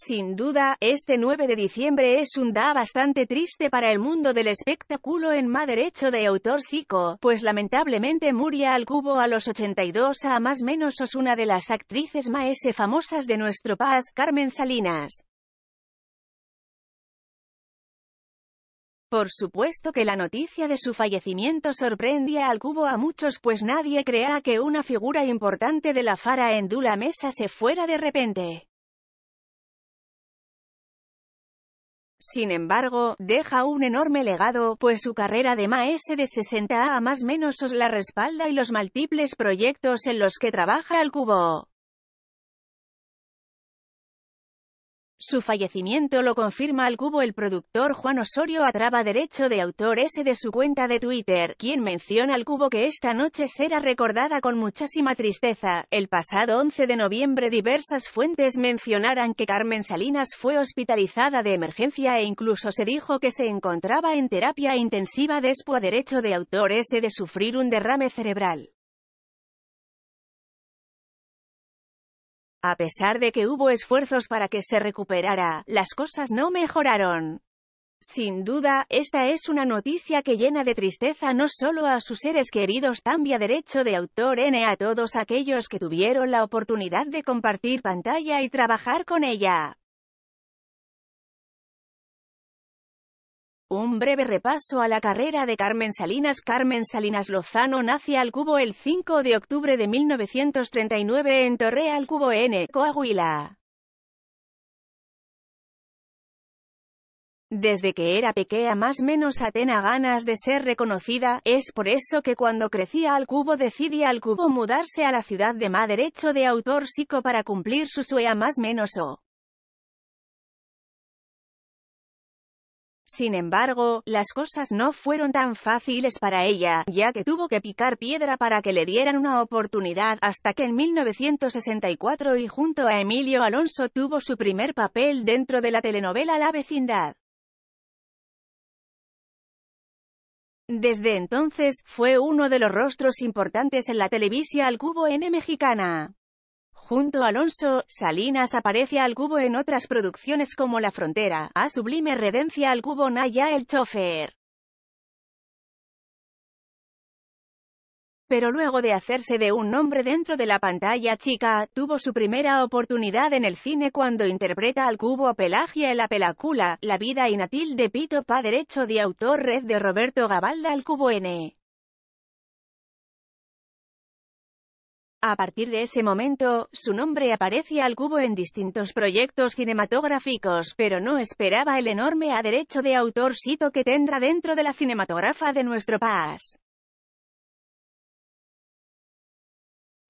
Sin duda, este 9 de diciembre es un día bastante triste para el mundo del espectáculo en más derecho de autor psico, pues lamentablemente murió al cubo a los 82 a más menos os una de las actrices más famosas de nuestro país, Carmen Salinas. Por supuesto que la noticia de su fallecimiento sorprendía al cubo a muchos pues nadie crea que una figura importante de la fara en Dula Mesa se fuera de repente. sin embargo, deja un enorme legado, pues su carrera de maese de 60 a más menos os la respalda y los múltiples proyectos en los que trabaja al cubo. Su fallecimiento lo confirma al cubo el productor Juan Osorio Atraba derecho de autor S de su cuenta de Twitter, quien menciona al cubo que esta noche será recordada con muchísima tristeza. El pasado 11 de noviembre diversas fuentes mencionaran que Carmen Salinas fue hospitalizada de emergencia e incluso se dijo que se encontraba en terapia intensiva después derecho de autor S de sufrir un derrame cerebral. A pesar de que hubo esfuerzos para que se recuperara, las cosas no mejoraron. Sin duda, esta es una noticia que llena de tristeza no solo a sus seres queridos a derecho de autor N a todos aquellos que tuvieron la oportunidad de compartir pantalla y trabajar con ella. Un breve repaso a la carrera de Carmen Salinas. Carmen Salinas Lozano nace al cubo el 5 de octubre de 1939 en Torre al Cubo N, Coahuila. Desde que era pequeña más menos atena ganas de ser reconocida, es por eso que cuando crecía al cubo decide al cubo mudarse a la ciudad de Ma derecho de autor psico para cumplir su sueño más menos o. Sin embargo, las cosas no fueron tan fáciles para ella, ya que tuvo que picar piedra para que le dieran una oportunidad, hasta que en 1964 y junto a Emilio Alonso tuvo su primer papel dentro de la telenovela La vecindad. Desde entonces, fue uno de los rostros importantes en la televisión al cubo N mexicana. Junto a Alonso, Salinas aparece al cubo en otras producciones como La Frontera, A Sublime Redencia al cubo Naya el Chofer. Pero luego de hacerse de un nombre dentro de la pantalla chica, tuvo su primera oportunidad en el cine cuando interpreta al cubo Pelagia en la Pelacula, La vida inatil de Pito Pa derecho de autor red de Roberto Gabalda al cubo N. A partir de ese momento, su nombre aparece al cubo en distintos proyectos cinematográficos, pero no esperaba el enorme derecho de autor que tendrá dentro de la cinematógrafa de nuestro Paz.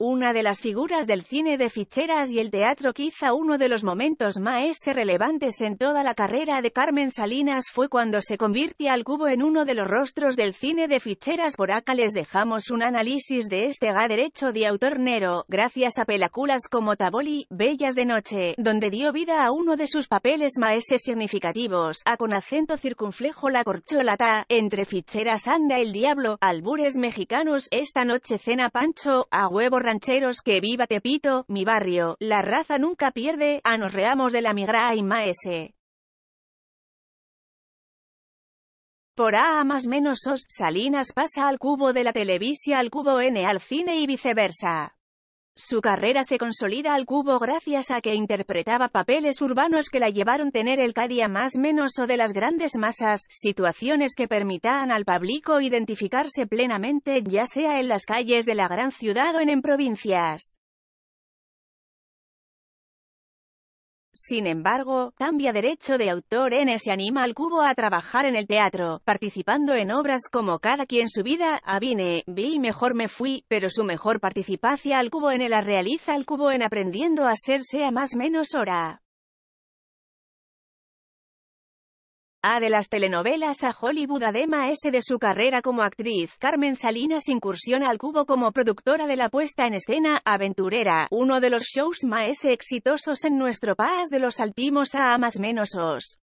Una de las figuras del cine de ficheras y el teatro quizá uno de los momentos más relevantes en toda la carrera de Carmen Salinas fue cuando se convirtió al cubo en uno de los rostros del cine de ficheras. Por acá les dejamos un análisis de este ga derecho de autor Nero, gracias a películas como Taboli, Bellas de Noche, donde dio vida a uno de sus papeles más significativos, a con acento circunflejo la corcholata, entre ficheras anda el diablo, albures mexicanos, esta noche cena Pancho, a huevo rancheros que viva Tepito, mi barrio, la raza nunca pierde, a nos reamos de la migra y maese. Por A más menos os, Salinas pasa al cubo de la televisión al cubo N al cine y viceversa. Su carrera se consolida al cubo gracias a que interpretaba papeles urbanos que la llevaron tener el caria más menos o de las grandes masas, situaciones que permitan al público identificarse plenamente, ya sea en las calles de la gran ciudad o en provincias. Sin embargo, cambia derecho de autor N se anima al cubo a trabajar en el teatro, participando en obras como Cada quien su vida, Avine, Vi mejor me fui, pero su mejor participación al cubo en el la realiza al cubo en aprendiendo a ser sea más menos hora. A de las telenovelas a Hollywood Adema S de su carrera como actriz, Carmen Salinas incursiona al cubo como productora de la puesta en escena, Aventurera, uno de los shows más exitosos en nuestro país de los Saltimos a más menosos.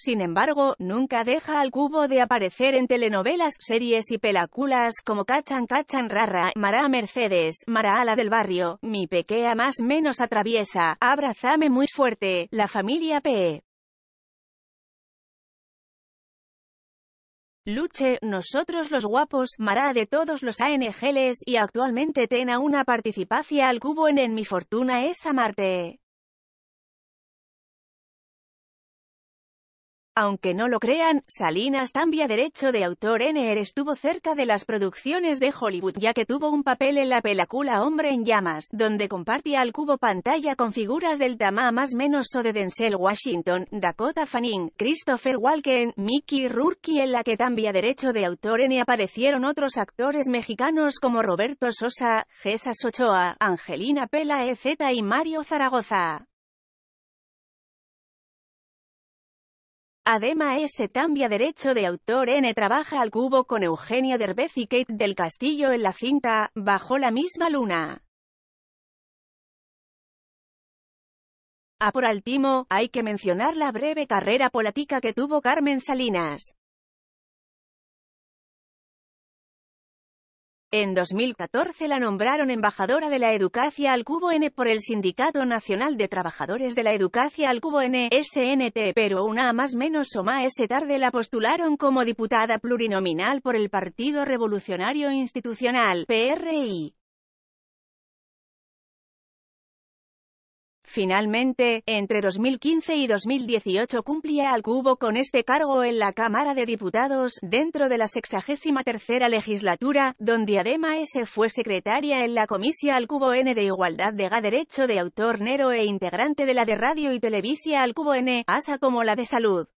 Sin embargo, nunca deja al cubo de aparecer en telenovelas, series y películas como Cachan Cachan Rara, Mara Mercedes, Mara Ala del Barrio, Mi Pequea Más Menos Atraviesa, Abrazame Muy Fuerte, La Familia P. Luche, Nosotros los Guapos, Mara de todos los ANGLs y actualmente tena una participación al cubo en En Mi Fortuna es Marte. Aunque no lo crean, Salinas también derecho de autor NR estuvo cerca de las producciones de Hollywood ya que tuvo un papel en la película Hombre en Llamas, donde compartía al cubo pantalla con figuras del Tama más menos o de Denzel Washington, Dakota Fanning, Christopher Walken, Mickey Rourke en la que también derecho de autor N aparecieron otros actores mexicanos como Roberto Sosa, Jesús Ochoa, Angelina Pela EZ y Mario Zaragoza. Además S. tambia derecho de autor N e trabaja al cubo con Eugenio Derbez y Kate del Castillo en la cinta, bajo la misma luna. A por altimo, hay que mencionar la breve carrera política que tuvo Carmen Salinas. En 2014 la nombraron embajadora de la Educacia al Cubo N por el Sindicato Nacional de Trabajadores de la Educación al Cubo N, SNT, pero una más menos o más tarde la postularon como diputada plurinominal por el Partido Revolucionario Institucional, PRI. Finalmente, entre 2015 y 2018 cumplía al cubo con este cargo en la Cámara de Diputados, dentro de la 63 legislatura, donde S. fue secretaria en la Comisión al cubo N de Igualdad de Ga Derecho de Autor Nero e integrante de la de Radio y Televisión al cubo N, ASA como la de Salud.